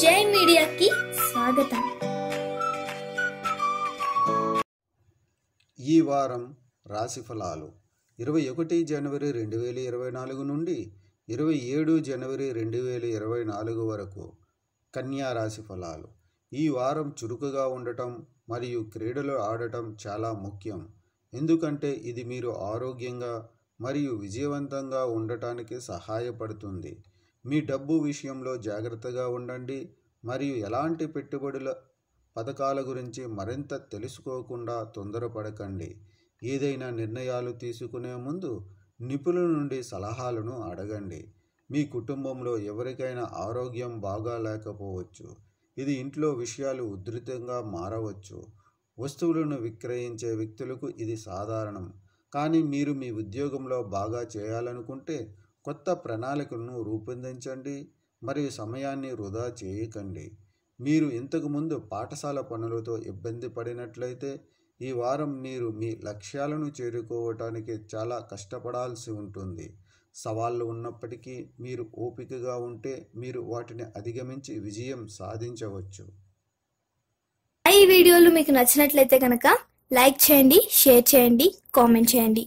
జై మీడియాకి స్వాగతం ఈ వారం రాశి ఫలాలు ఇరవై ఒకటి జనవరి రెండు వేల ఇరవై నాలుగు నుండి ఇరవై ఏడు జనవరి రెండు వేల ఇరవై నాలుగు వరకు కన్యా రాశి ఫలాలు ఈ వారం చురుకుగా ఉండటం మరియు క్రీడలు ఆడటం చాలా ముఖ్యం ఎందుకంటే ఇది మీరు ఆరోగ్యంగా మరియు విజయవంతంగా ఉండటానికి సహాయపడుతుంది మీ డబ్బు విషయంలో జాగ్రత్తగా ఉండండి మరియు ఎలాంటి పెట్టుబడుల పథకాల గురించి మరింత తెలుసుకోకుండా తొందరపడకండి ఏదైనా నిర్ణయాలు తీసుకునే ముందు నిపుణుల నుండి సలహాలను అడగండి మీ కుటుంబంలో ఎవరికైనా ఆరోగ్యం బాగా లేకపోవచ్చు ఇది ఇంట్లో విషయాలు ఉధృతంగా మారవచ్చు వస్తువులను విక్రయించే వ్యక్తులకు ఇది సాధారణం కానీ మీరు మీ ఉద్యోగంలో బాగా చేయాలనుకుంటే కొత్త ప్రణాళికలను రూపొందించండి మరియు సమయాన్ని వృధా చేయకండి మీరు ఇంతకుముందు పాఠశాల పనులతో ఇబ్బంది పడినట్లయితే ఈ వారం మీరు మీ లక్ష్యాలను చేరుకోవటానికి చాలా కష్టపడాల్సి ఉంటుంది సవాళ్ళు ఉన్నప్పటికీ మీరు ఓపికగా ఉంటే మీరు వాటిని అధిగమించి విజయం సాధించవచ్చు ఈ వీడియోలు మీకు నచ్చినట్లయితే కనుక లైక్ చేయండి షేర్ చేయండి కామెంట్ చేయండి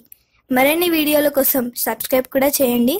మరిన్ని వీడియోల కోసం సబ్స్క్రైబ్ కూడా చేయండి